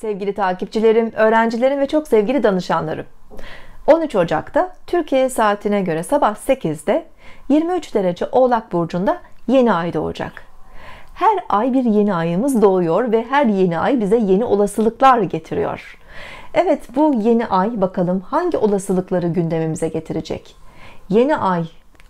Sevgili takipçilerim, öğrencilerim ve çok sevgili danışanlarım. 13 Ocak'ta Türkiye saatine göre sabah 8'de 23 derece Oğlak burcunda yeni ay doğacak. Her ay bir yeni ayımız doğuyor ve her yeni ay bize yeni olasılıklar getiriyor. Evet bu yeni ay bakalım hangi olasılıkları gündemimize getirecek? Yeni ay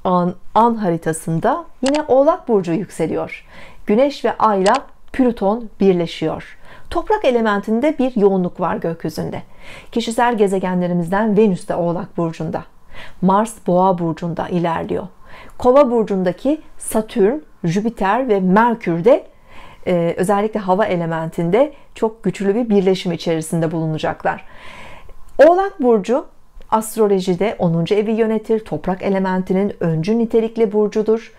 an, an haritasında yine Oğlak burcu yükseliyor. Güneş ve Ay'la Plüton birleşiyor toprak elementinde bir yoğunluk var gökyüzünde. Kişisel gezegenlerimizden Venüs de Oğlak burcunda. Mars Boğa burcunda ilerliyor. Kova burcundaki Satürn, Jüpiter ve Merkür de e, özellikle hava elementinde çok güçlü bir birleşim içerisinde bulunacaklar. Oğlak burcu astrolojide 10. evi yönetir. Toprak elementinin öncü nitelikli burcudur.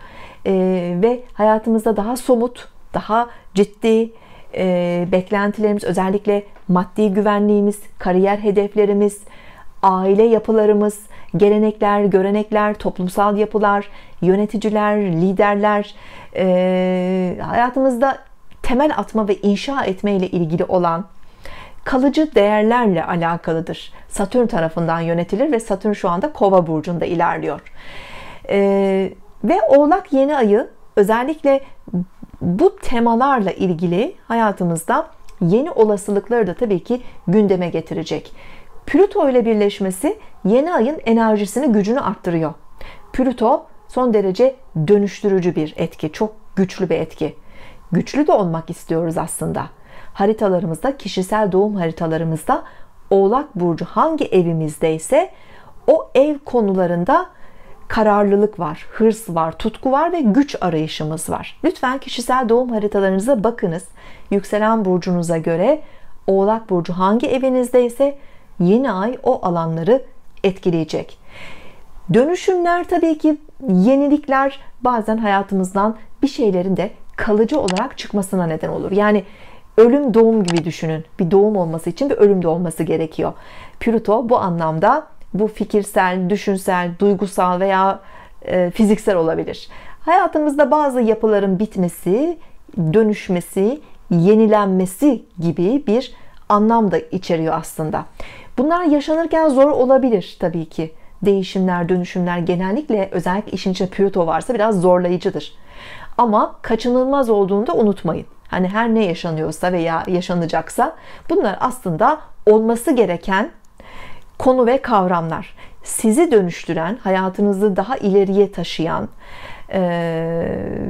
E, ve hayatımızda daha somut, daha ciddi, e, beklentilerimiz, özellikle maddi güvenliğimiz, kariyer hedeflerimiz, aile yapılarımız, gelenekler, görenekler, toplumsal yapılar, yöneticiler, liderler, e, hayatımızda temel atma ve inşa etme ile ilgili olan kalıcı değerlerle alakalıdır. Satürn tarafından yönetilir ve Satürn şu anda Kova burcunda ilerliyor. E, ve Oğlak yeni ayı özellikle bu temalarla ilgili hayatımızda yeni olasılıkları da tabii ki gündeme getirecek. Plüto ile birleşmesi yeni ayın enerjisini, gücünü arttırıyor. Plüto son derece dönüştürücü bir etki, çok güçlü bir etki. Güçlü de olmak istiyoruz aslında. Haritalarımızda, kişisel doğum haritalarımızda Oğlak burcu hangi evimizdeyse o ev konularında kararlılık var, hırs var, tutku var ve güç arayışımız var. Lütfen kişisel doğum haritalarınıza bakınız. Yükselen burcunuza göre Oğlak burcu hangi evinizde ise yeni ay o alanları etkileyecek. Dönüşümler tabii ki yenilikler bazen hayatımızdan bir şeylerin de kalıcı olarak çıkmasına neden olur. Yani ölüm doğum gibi düşünün. Bir doğum olması için bir ölüm de olması gerekiyor. Pluto bu anlamda bu fikirsel, düşünsel, duygusal veya e, fiziksel olabilir. Hayatımızda bazı yapıların bitmesi, dönüşmesi, yenilenmesi gibi bir anlam da içeriyor aslında. Bunlar yaşanırken zor olabilir tabii ki. Değişimler, dönüşümler genellikle özellikle işin içinde Plüto varsa biraz zorlayıcıdır. Ama kaçınılmaz olduğunu da unutmayın. Hani her ne yaşanıyorsa veya yaşanacaksa bunlar aslında olması gereken konu ve kavramlar sizi dönüştüren, hayatınızı daha ileriye taşıyan e,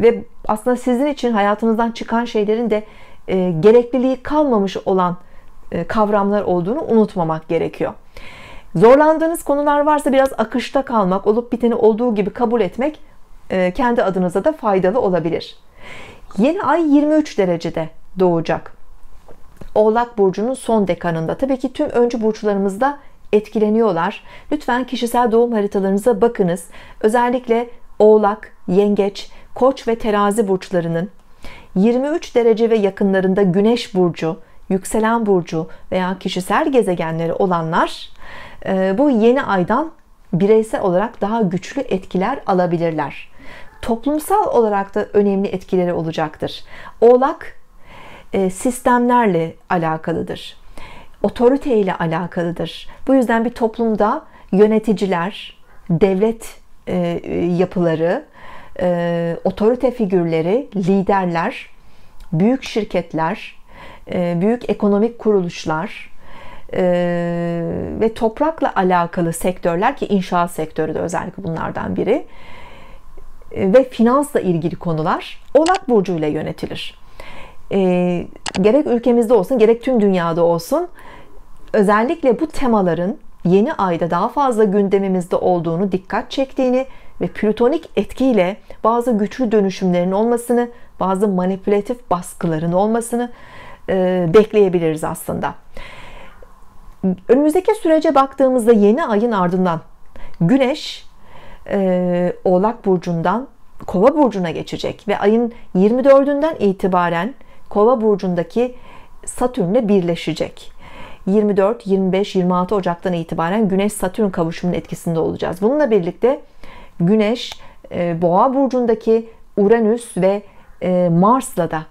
ve aslında sizin için hayatınızdan çıkan şeylerin de e, gerekliliği kalmamış olan e, kavramlar olduğunu unutmamak gerekiyor. Zorlandığınız konular varsa biraz akışta kalmak, olup biteni olduğu gibi kabul etmek e, kendi adınıza da faydalı olabilir. Yeni ay 23 derecede doğacak. Oğlak burcunun son dekanında. Tabii ki tüm öncü burçlarımızda etkileniyorlar. Lütfen kişisel doğum haritalarınıza bakınız. Özellikle Oğlak, Yengeç, Koç ve Terazi burçlarının 23 derece ve yakınlarında Güneş burcu, yükselen burcu veya kişisel gezegenleri olanlar e, bu yeni aydan bireysel olarak daha güçlü etkiler alabilirler. Toplumsal olarak da önemli etkileri olacaktır. Oğlak e, sistemlerle alakalıdır otorite ile alakalıdır. Bu yüzden bir toplumda yöneticiler, devlet e, e, yapıları, e, otorite figürleri, liderler, büyük şirketler, e, büyük ekonomik kuruluşlar e, ve toprakla alakalı sektörler ki inşaat sektörü de özellikle bunlardan biri e, ve finansla ilgili konular Oğlak Burcu ile yönetilir. E, gerek ülkemizde olsun gerek tüm dünyada olsun özellikle bu temaların yeni ayda daha fazla gündemimizde olduğunu dikkat çektiğini ve plütonik etkiyle bazı güçlü dönüşümlerin olmasını, bazı manipülatif baskıların olmasını e, bekleyebiliriz aslında. Önümüzdeki sürece baktığımızda yeni ayın ardından Güneş e, Oğlak burcundan Kova burcuna geçecek ve ayın 24'ünden itibaren Kova burcundaki Satürn'le birleşecek. 24, 25, 26 Ocak'tan itibaren Güneş Satürn kavuşumunun etkisinde olacağız. Bununla birlikte Güneş e, Boğa burcundaki Uranüs ve e, Mars'la da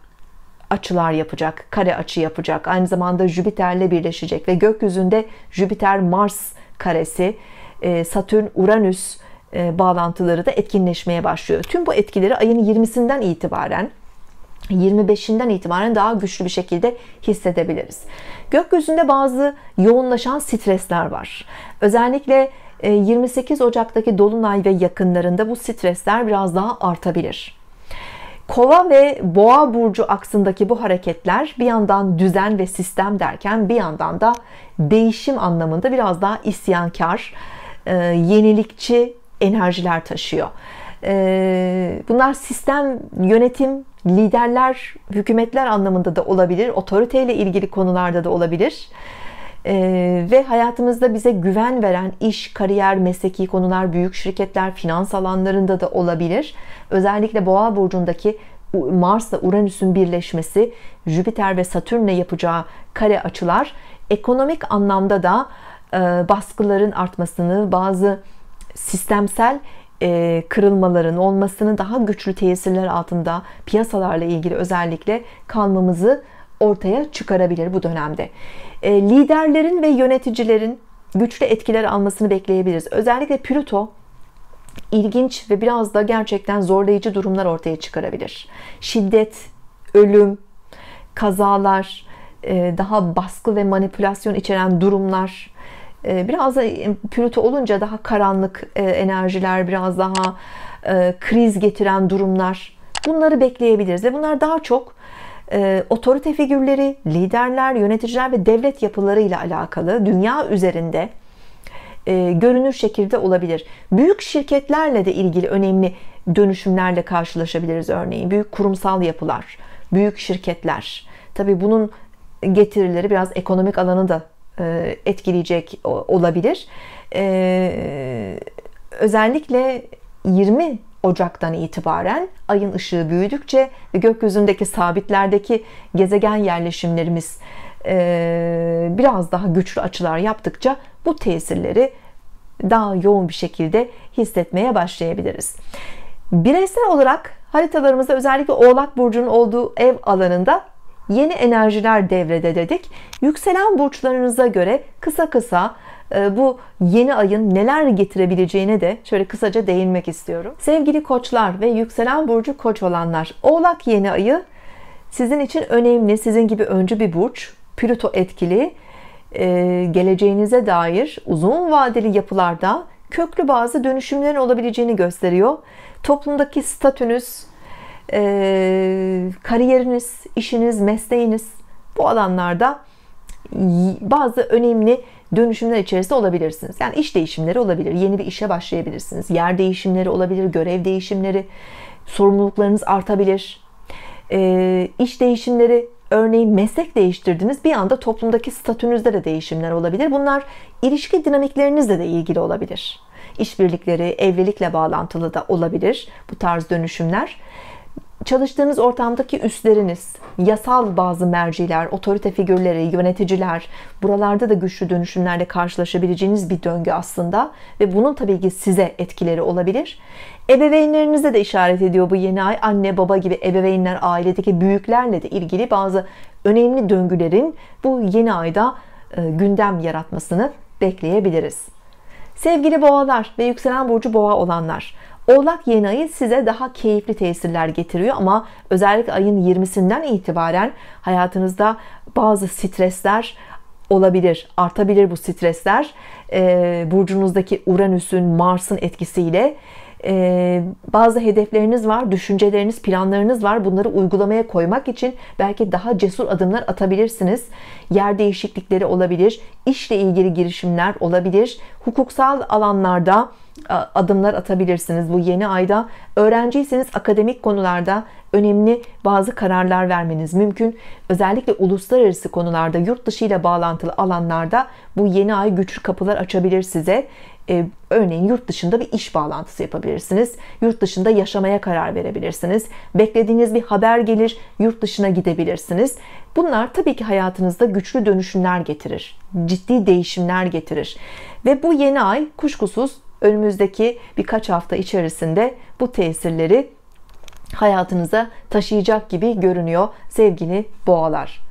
açılar yapacak, kare açı yapacak. Aynı zamanda Jüpiter'le birleşecek ve gökyüzünde Jüpiter Mars karesi, e, Satürn Uranüs bağlantıları da etkinleşmeye başlıyor. Tüm bu etkileri ayın 20'sinden itibaren 25'inden itibaren daha güçlü bir şekilde hissedebiliriz. Gökyüzünde bazı yoğunlaşan stresler var. Özellikle 28 e, Ocak'taki dolunay ve yakınlarında bu stresler biraz daha artabilir. Kova ve Boğa burcu aksındaki bu hareketler bir yandan düzen ve sistem derken bir yandan da değişim anlamında biraz daha isyankar, e, yenilikçi enerjiler taşıyor. Ee, bunlar sistem, yönetim, liderler, hükümetler anlamında da olabilir. Otoriteyle ilgili konularda da olabilir. Ee, ve hayatımızda bize güven veren iş, kariyer, mesleki konular, büyük şirketler, finans alanlarında da olabilir. Özellikle Boğa burcundaki Mars'la Uranüs'ün birleşmesi, Jüpiter ve Satürn'le yapacağı kare açılar ekonomik anlamda da e, baskıların artmasını, bazı sistemsel e, kırılmaların olmasının daha güçlü tesirler altında piyasalarla ilgili özellikle kalmamızı ortaya çıkarabilir bu dönemde. E, liderlerin ve yöneticilerin güçlü etkiler almasını bekleyebiliriz. Özellikle Plüto ilginç ve biraz da gerçekten zorlayıcı durumlar ortaya çıkarabilir. Şiddet, ölüm, kazalar, e, daha baskı ve manipülasyon içeren durumlar, ee, biraz da pürütü olunca daha karanlık e, enerjiler, biraz daha e, kriz getiren durumlar bunları bekleyebiliriz. Ve bunlar daha çok e, otorite figürleri, liderler, yöneticiler ve devlet yapılarıyla alakalı dünya üzerinde görünür şekilde olabilir. Büyük şirketlerle de ilgili önemli dönüşümlerle karşılaşabiliriz örneğin. Büyük kurumsal yapılar, büyük şirketler. Tabii bunun getirileri biraz ekonomik alanı da e, etkileyecek olabilir. E, özellikle 20 Ocak'tan itibaren ayın ışığı büyüdükçe ve gökyüzündeki sabitlerdeki gezegen yerleşimlerimiz e, biraz daha güçlü açılar yaptıkça bu tesirleri daha yoğun bir şekilde hissetmeye başlayabiliriz. Bireysel olarak haritalarımızda özellikle Oğlak Burcu'nun olduğu ev alanında yeni enerjiler devrede dedik. Yükselen burçlarınıza göre kısa kısa e, bu yeni ayın neler getirebileceğine de şöyle kısaca değinmek istiyorum. Sevgili koçlar ve yükselen burcu koç olanlar, Oğlak yeni ayı sizin için önemli, sizin gibi öncü bir burç, Plüto etkili, e, geleceğinize dair uzun vadeli yapılarda köklü bazı dönüşümlerin olabileceğini gösteriyor. Toplumdaki statünüz, e, kariyeriniz, işiniz, mesleğiniz bu alanlarda bazı önemli dönüşümler içerisinde olabilirsiniz. Yani iş değişimleri olabilir, yeni bir işe başlayabilirsiniz, yer değişimleri olabilir, görev değişimleri, sorumluluklarınız artabilir. E, iş değişimleri örneğin meslek değiştirdiniz bir anda toplumdaki statünüzde de değişimler olabilir. Bunlar ilişki dinamiklerinizle de ilgili olabilir. İşbirlikleri evlilikle bağlantılı da olabilir bu tarz dönüşümler çalıştığınız ortamdaki üstleriniz, yasal bazı merciler, otorite figürleri, yöneticiler, buralarda da güçlü dönüşümlerle karşılaşabileceğiniz bir döngü aslında ve bunun tabii ki size etkileri olabilir. Ebeveynlerinize de işaret ediyor bu yeni ay. Anne, baba gibi ebeveynler, ailedeki büyüklerle de ilgili bazı önemli döngülerin bu yeni ayda e, gündem yaratmasını bekleyebiliriz. Sevgili boğalar ve yükselen burcu boğa olanlar, Oğlak yeni ayı size daha keyifli tesirler getiriyor ama özellikle ayın 20'sinden itibaren hayatınızda bazı stresler olabilir artabilir bu stresler ee, burcunuzdaki Uranüs'ün Mars'ın etkisiyle ee, bazı hedefleriniz var düşünceleriniz planlarınız var bunları uygulamaya koymak için belki daha cesur adımlar atabilirsiniz yer değişiklikleri olabilir işle ilgili girişimler olabilir hukuksal alanlarda adımlar atabilirsiniz bu yeni ayda. Öğrenciyseniz akademik konularda önemli bazı kararlar vermeniz mümkün. Özellikle uluslararası konularda, yurt dışı ile bağlantılı alanlarda bu yeni ay güçlü kapılar açabilir size. E, örneğin yurt dışında bir iş bağlantısı yapabilirsiniz. Yurt dışında yaşamaya karar verebilirsiniz. Beklediğiniz bir haber gelir, yurt dışına gidebilirsiniz. Bunlar tabii ki hayatınızda güçlü dönüşümler getirir. Ciddi değişimler getirir. Ve bu yeni ay kuşkusuz önümüzdeki birkaç hafta içerisinde bu tesirleri hayatınıza taşıyacak gibi görünüyor sevgili boğalar.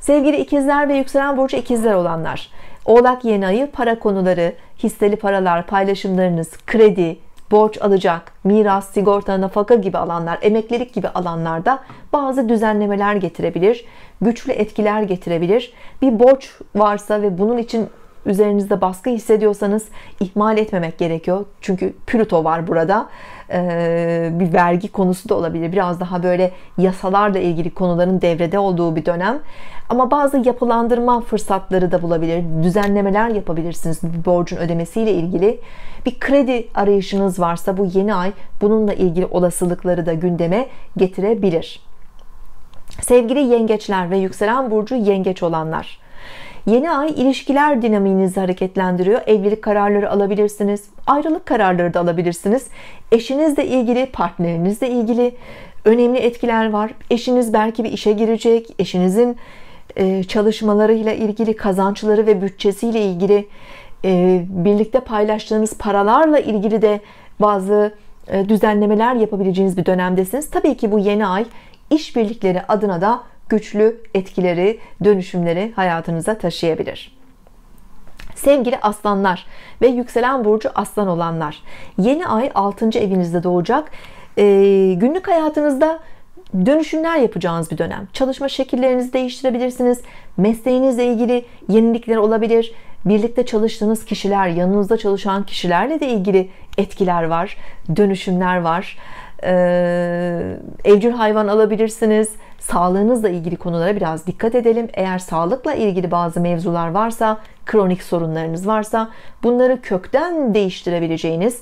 Sevgili ikizler ve yükselen burcu ikizler olanlar. Oğlak yeni ayı para konuları, hisseli paralar, paylaşımlarınız, kredi, borç alacak, miras, sigorta, nafaka gibi alanlar, emeklilik gibi alanlarda bazı düzenlemeler getirebilir, güçlü etkiler getirebilir. Bir borç varsa ve bunun için üzerinizde baskı hissediyorsanız ihmal etmemek gerekiyor. Çünkü Plüto var burada. Ee, bir vergi konusu da olabilir. Biraz daha böyle yasalarla ilgili konuların devrede olduğu bir dönem. Ama bazı yapılandırma fırsatları da bulabilir. Düzenlemeler yapabilirsiniz bir borcun ödemesiyle ilgili. Bir kredi arayışınız varsa bu yeni ay bununla ilgili olasılıkları da gündeme getirebilir. Sevgili yengeçler ve yükselen burcu yengeç olanlar Yeni ay ilişkiler dinamiğinizi hareketlendiriyor. Evlilik kararları alabilirsiniz. Ayrılık kararları da alabilirsiniz. Eşinizle ilgili, partnerinizle ilgili önemli etkiler var. Eşiniz belki bir işe girecek. Eşinizin e, çalışmalarıyla ilgili, kazançları ve bütçesiyle ilgili, e, birlikte paylaştığınız paralarla ilgili de bazı e, düzenlemeler yapabileceğiniz bir dönemdesiniz. Tabii ki bu yeni ay işbirlikleri adına da güçlü etkileri, dönüşümleri hayatınıza taşıyabilir. Sevgili aslanlar ve yükselen burcu aslan olanlar yeni ay 6. evinizde doğacak ee, günlük hayatınızda dönüşümler yapacağınız bir dönem çalışma şekillerinizi değiştirebilirsiniz mesleğinizle ilgili yenilikler olabilir birlikte çalıştığınız kişiler yanınızda çalışan kişilerle de ilgili etkiler var dönüşümler var ee, evcil hayvan alabilirsiniz Sağlığınızla ilgili konulara biraz dikkat edelim. Eğer sağlıkla ilgili bazı mevzular varsa, kronik sorunlarınız varsa bunları kökten değiştirebileceğiniz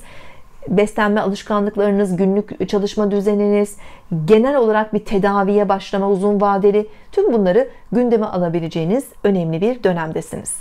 beslenme alışkanlıklarınız, günlük çalışma düzeniniz, genel olarak bir tedaviye başlama uzun vadeli tüm bunları gündeme alabileceğiniz önemli bir dönemdesiniz.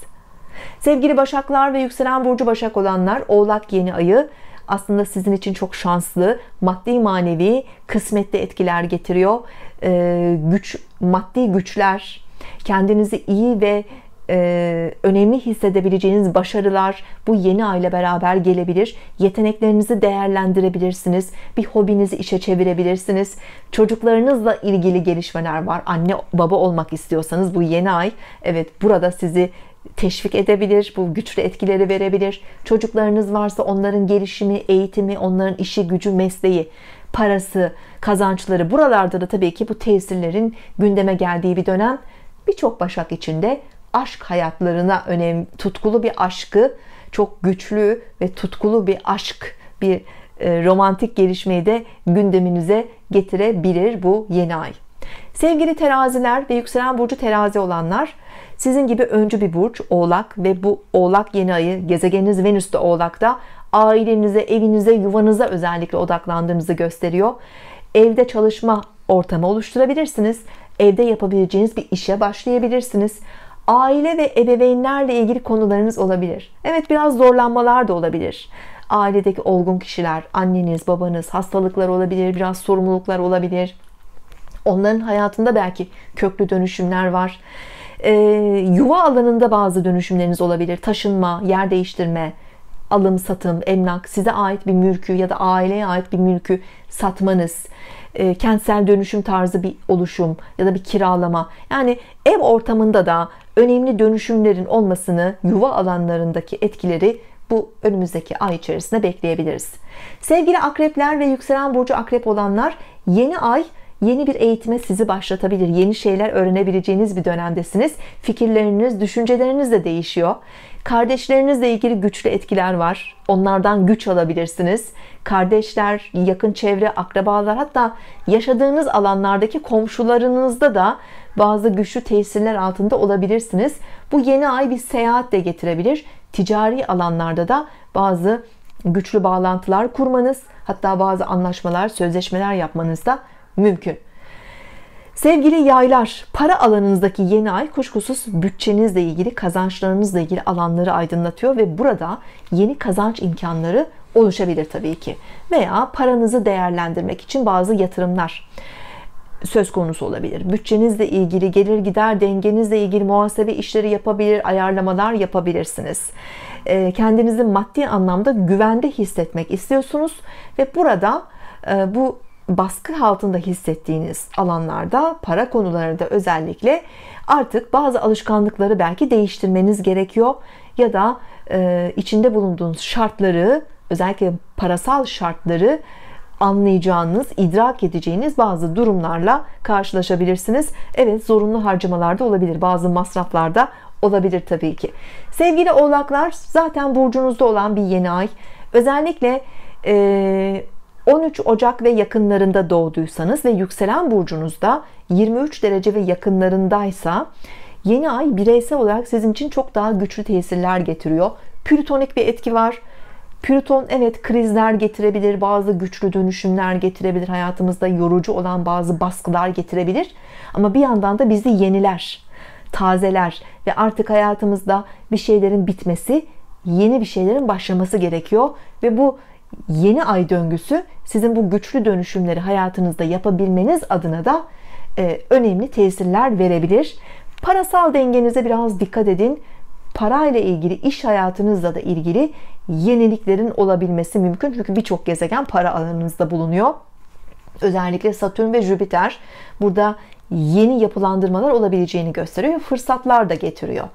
Sevgili Başaklar ve yükselen burcu Başak olanlar Oğlak yeni ayı aslında sizin için çok şanslı, maddi manevi kısmetli etkiler getiriyor. E, güç, maddi güçler, kendinizi iyi ve e, önemli hissedebileceğiniz başarılar bu yeni ayla beraber gelebilir. Yeteneklerinizi değerlendirebilirsiniz. Bir hobinizi işe çevirebilirsiniz. Çocuklarınızla ilgili gelişmeler var. Anne baba olmak istiyorsanız bu yeni ay evet burada sizi teşvik edebilir, bu güçlü etkileri verebilir. Çocuklarınız varsa onların gelişimi, eğitimi, onların işi, gücü, mesleği, parası, kazançları buralarda da tabii ki bu tesirlerin gündeme geldiği bir dönem. Birçok başak içinde aşk hayatlarına önem, tutkulu bir aşkı, çok güçlü ve tutkulu bir aşk, bir e, romantik gelişmeyi de gündeminize getirebilir bu yeni ay. Sevgili teraziler ve yükselen burcu terazi olanlar sizin gibi öncü bir burç oğlak ve bu oğlak yeni ayı gezegeniniz Venüs'te de oğlakta ailenize, evinize, yuvanıza özellikle odaklandığınızı gösteriyor. Evde çalışma ortamı oluşturabilirsiniz. Evde yapabileceğiniz bir işe başlayabilirsiniz. Aile ve ebeveynlerle ilgili konularınız olabilir. Evet biraz zorlanmalar da olabilir. Ailedeki olgun kişiler, anneniz, babanız, hastalıklar olabilir, biraz sorumluluklar olabilir. Onların hayatında belki köklü dönüşümler var e, yuva alanında bazı dönüşümleriniz olabilir. Taşınma, yer değiştirme, alım satım, emlak, size ait bir mülkü ya da aileye ait bir mülkü satmanız, e, kentsel dönüşüm tarzı bir oluşum ya da bir kiralama. Yani ev ortamında da önemli dönüşümlerin olmasını, yuva alanlarındaki etkileri bu önümüzdeki ay içerisinde bekleyebiliriz. Sevgili akrepler ve yükselen burcu akrep olanlar yeni ay Yeni bir eğitime sizi başlatabilir. Yeni şeyler öğrenebileceğiniz bir dönemdesiniz. Fikirleriniz, düşünceleriniz de değişiyor. Kardeşlerinizle ilgili güçlü etkiler var. Onlardan güç alabilirsiniz. Kardeşler, yakın çevre, akrabalar hatta yaşadığınız alanlardaki komşularınızda da bazı güçlü tesirler altında olabilirsiniz. Bu yeni ay bir seyahat de getirebilir. Ticari alanlarda da bazı güçlü bağlantılar kurmanız, hatta bazı anlaşmalar, sözleşmeler yapmanız da mümkün. Sevgili yaylar, para alanınızdaki yeni ay kuşkusuz bütçenizle ilgili, kazançlarınızla ilgili alanları aydınlatıyor ve burada yeni kazanç imkanları oluşabilir tabii ki. Veya paranızı değerlendirmek için bazı yatırımlar söz konusu olabilir. Bütçenizle ilgili, gelir gider dengenizle ilgili muhasebe işleri yapabilir, ayarlamalar yapabilirsiniz. Ee, kendinizi maddi anlamda güvende hissetmek istiyorsunuz ve burada e, bu baskı altında hissettiğiniz alanlarda para konularında özellikle artık bazı alışkanlıkları belki değiştirmeniz gerekiyor ya da e, içinde bulunduğunuz şartları özellikle parasal şartları anlayacağınız, idrak edeceğiniz bazı durumlarla karşılaşabilirsiniz. Evet zorunlu harcamalarda olabilir. Bazı masraflarda olabilir tabii ki. Sevgili oğlaklar zaten burcunuzda olan bir yeni ay. Özellikle e, 13 Ocak ve yakınlarında doğduysanız ve yükselen burcunuzda 23 derece ve yakınlarındaysa yeni ay bireysel olarak sizin için çok daha güçlü tesirler getiriyor. Plütonik bir etki var. Plüton evet krizler getirebilir, bazı güçlü dönüşümler getirebilir, hayatımızda yorucu olan bazı baskılar getirebilir. Ama bir yandan da bizi yeniler, tazeler ve artık hayatımızda bir şeylerin bitmesi, yeni bir şeylerin başlaması gerekiyor. Ve bu yeni ay döngüsü sizin bu güçlü dönüşümleri hayatınızda yapabilmeniz adına da e, önemli tesirler verebilir. Parasal dengenize biraz dikkat edin. Parayla ilgili, iş hayatınızla da ilgili yeniliklerin olabilmesi mümkün. Çünkü birçok gezegen para alanınızda bulunuyor. Özellikle Satürn ve Jüpiter burada yeni yapılandırmalar olabileceğini gösteriyor. Fırsatlar da getiriyor.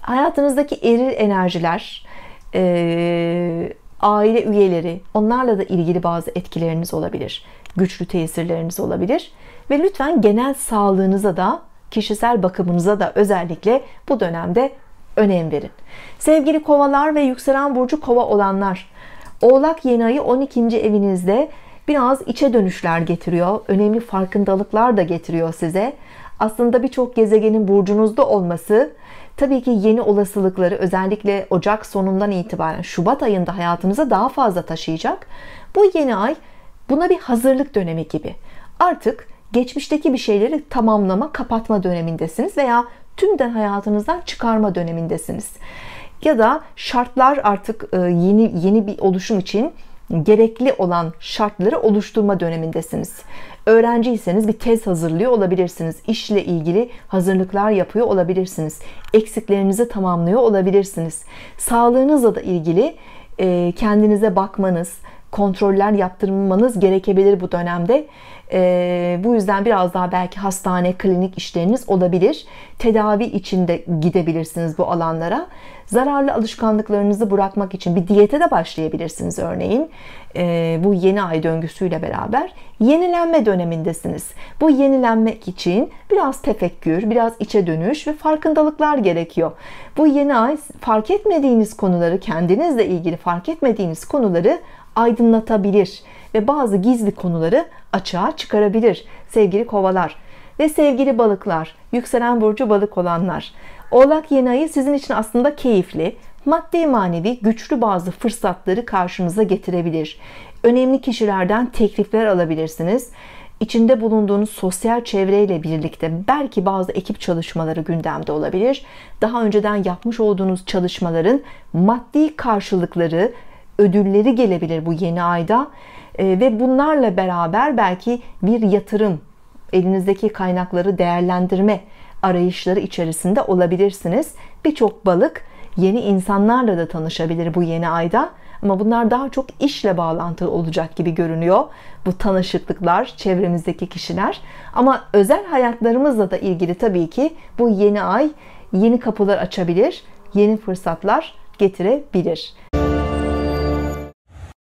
Hayatınızdaki eril enerjiler, e, aile üyeleri, onlarla da ilgili bazı etkileriniz olabilir. Güçlü tesirleriniz olabilir. Ve lütfen genel sağlığınıza da, kişisel bakımınıza da özellikle bu dönemde önem verin. Sevgili kovalar ve yükselen burcu kova olanlar, Oğlak yeni ayı 12. evinizde biraz içe dönüşler getiriyor. Önemli farkındalıklar da getiriyor size. Aslında birçok gezegenin burcunuzda olması Tabii ki yeni olasılıkları özellikle Ocak sonundan itibaren Şubat ayında hayatımıza daha fazla taşıyacak. Bu yeni ay buna bir hazırlık dönemi gibi. Artık geçmişteki bir şeyleri tamamlama, kapatma dönemindesiniz veya tümden hayatınızdan çıkarma dönemindesiniz. Ya da şartlar artık e, yeni yeni bir oluşum için gerekli olan şartları oluşturma dönemindesiniz. Öğrenciyseniz bir tez hazırlıyor olabilirsiniz. İşle ilgili hazırlıklar yapıyor olabilirsiniz. Eksiklerinizi tamamlıyor olabilirsiniz. Sağlığınızla da ilgili kendinize bakmanız, kontroller yaptırmanız gerekebilir bu dönemde. E, bu yüzden biraz daha belki hastane, klinik işleriniz olabilir. Tedavi için de gidebilirsiniz bu alanlara. Zararlı alışkanlıklarınızı bırakmak için bir diyete de başlayabilirsiniz örneğin. E, bu yeni ay döngüsüyle beraber yenilenme dönemindesiniz. Bu yenilenmek için biraz tefekkür, biraz içe dönüş ve farkındalıklar gerekiyor. Bu yeni ay fark etmediğiniz konuları, kendinizle ilgili fark etmediğiniz konuları aydınlatabilir ve bazı gizli konuları açığa çıkarabilir sevgili kovalar. Ve sevgili balıklar, yükselen burcu balık olanlar. Oğlak yeni ayı sizin için aslında keyifli, maddi manevi güçlü bazı fırsatları karşımıza getirebilir. Önemli kişilerden teklifler alabilirsiniz. İçinde bulunduğunuz sosyal çevreyle birlikte belki bazı ekip çalışmaları gündemde olabilir. Daha önceden yapmış olduğunuz çalışmaların maddi karşılıkları ödülleri gelebilir bu yeni ayda e, ve bunlarla beraber belki bir yatırım elinizdeki kaynakları değerlendirme arayışları içerisinde olabilirsiniz. Birçok balık yeni insanlarla da tanışabilir bu yeni ayda. Ama bunlar daha çok işle bağlantılı olacak gibi görünüyor. Bu tanışıklıklar, çevremizdeki kişiler. Ama özel hayatlarımızla da ilgili tabii ki bu yeni ay yeni kapılar açabilir, yeni fırsatlar getirebilir.